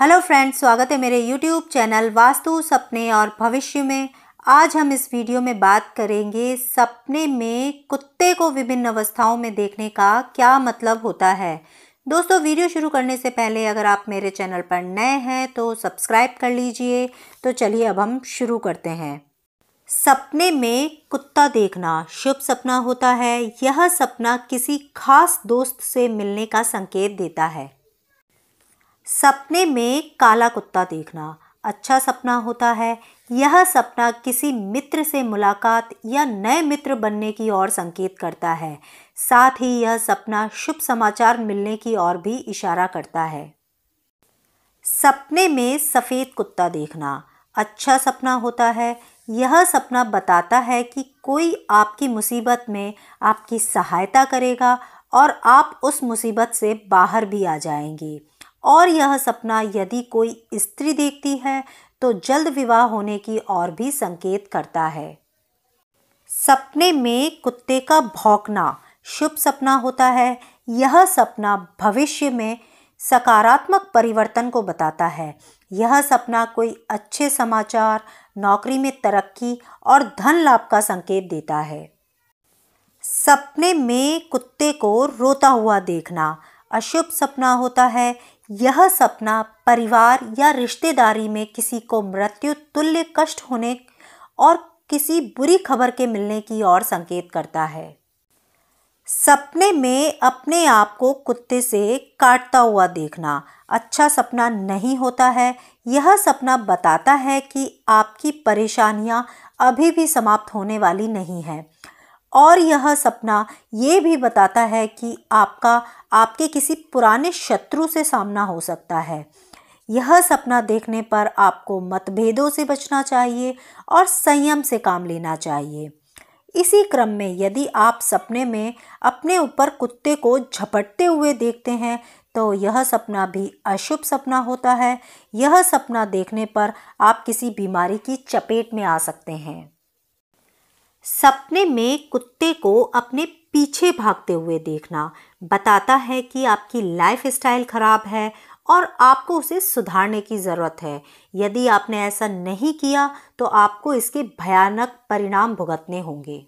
hello friends स्वागत है मेरे यूट्यूब चैनल वास्तु सपने और भविष्य में आज हम इस वीडियो में बात करेंगे सपने में कुत्ते को विभिन्न अवस्थाओं में देखने का क्या मतलब होता है दोस्तों वीडियो शुरू करने से पहले अगर आप मेरे चैनल पर नए हैं तो सब्सक्राइब कर लीजिए तो चलिए अब हम शुरू करते हैं सपने में कुत्ता देखना शुभ सपना होता है यह सपना किसी खास दोस्त से मिलने का संकेत देता है सपने में काला कुत्ता देखना अच्छा सपना होता है यह सपना किसी मित्र से मुलाकात या नए मित्र बनने की ओर संकेत करता है साथ ही यह सपना शुभ समाचार मिलने की ओर भी इशारा करता है सपने में सफ़ेद कुत्ता देखना अच्छा सपना होता है यह सपना बताता है कि कोई आपकी मुसीबत में आपकी सहायता करेगा और आप उस मुसीबत से बाहर भी आ जाएंगे और यह सपना यदि कोई स्त्री देखती है तो जल्द विवाह होने की और भी संकेत करता है सपने में कुत्ते का भौंकना शुभ सपना होता है यह सपना भविष्य में सकारात्मक परिवर्तन को बताता है यह सपना कोई अच्छे समाचार नौकरी में तरक्की और धन लाभ का संकेत देता है सपने में कुत्ते को रोता हुआ देखना अशुभ सपना होता है यह सपना परिवार या रिश्तेदारी में किसी को मृत्यु तुल्य कष्ट होने और किसी बुरी खबर के मिलने की ओर संकेत करता है सपने में अपने आप को कुत्ते से काटता हुआ देखना अच्छा सपना नहीं होता है यह सपना बताता है कि आपकी परेशानियां अभी भी समाप्त होने वाली नहीं है और यह सपना ये भी बताता है कि आपका आपके किसी पुराने शत्रु से सामना हो सकता है यह सपना देखने पर आपको मतभेदों से बचना चाहिए और संयम से काम लेना चाहिए इसी क्रम में यदि आप सपने में अपने ऊपर कुत्ते को झपटते हुए देखते हैं तो यह सपना भी अशुभ सपना होता है यह सपना देखने पर आप किसी बीमारी की चपेट में आ सकते हैं सपने में कुत्ते को अपने पीछे भागते हुए देखना बताता है कि आपकी लाइफ स्टाइल ख़राब है और आपको उसे सुधारने की ज़रूरत है यदि आपने ऐसा नहीं किया तो आपको इसके भयानक परिणाम भुगतने होंगे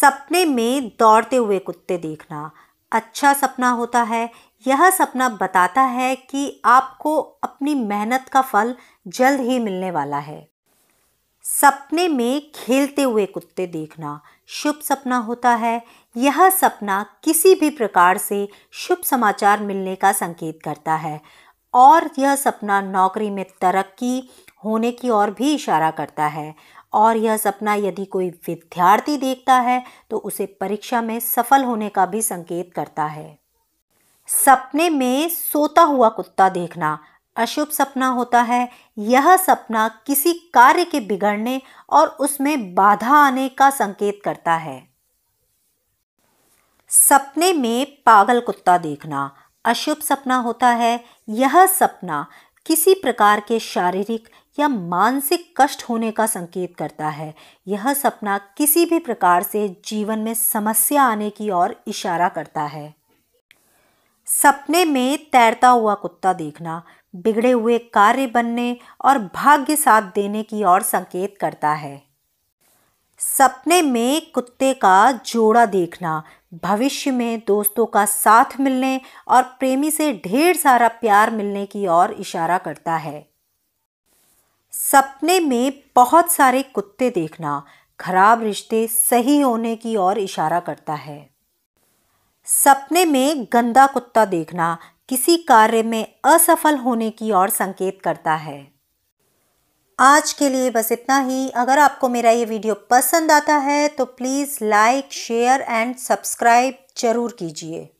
सपने में दौड़ते हुए कुत्ते देखना अच्छा सपना होता है यह सपना बताता है कि आपको अपनी मेहनत का फल जल्द ही मिलने वाला है सपने में खेलते हुए कुत्ते देखना शुभ सपना होता है यह सपना किसी भी प्रकार से शुभ समाचार मिलने का संकेत करता है और यह सपना नौकरी में तरक्की होने की ओर भी इशारा करता है और यह सपना यदि कोई विद्यार्थी देखता है तो उसे परीक्षा में सफल होने का भी संकेत करता है सपने में सोता हुआ कुत्ता देखना अशुभ सपना होता है यह सपना किसी कार्य के बिगड़ने और उसमें बाधा आने का संकेत करता है सपने में पागल कुत्ता देखना अशुभ सपना होता है यह सपना किसी प्रकार के शारीरिक या मानसिक कष्ट होने का संकेत करता है यह सपना किसी भी प्रकार से जीवन में समस्या आने की ओर इशारा करता है सपने में तैरता हुआ कुत्ता देखना बिगड़े हुए कार्य बनने और भाग्य साथ देने की ओर संकेत करता है सपने में कुत्ते का जोड़ा देखना भविष्य में दोस्तों का साथ मिलने और प्रेमी से ढेर सारा प्यार मिलने की ओर इशारा करता है सपने में बहुत सारे कुत्ते देखना खराब रिश्ते सही होने की ओर इशारा करता है सपने में गंदा कुत्ता देखना किसी कार्य में असफल होने की ओर संकेत करता है आज के लिए बस इतना ही अगर आपको मेरा ये वीडियो पसंद आता है तो please like share and subscribe ज़रूर कीजिए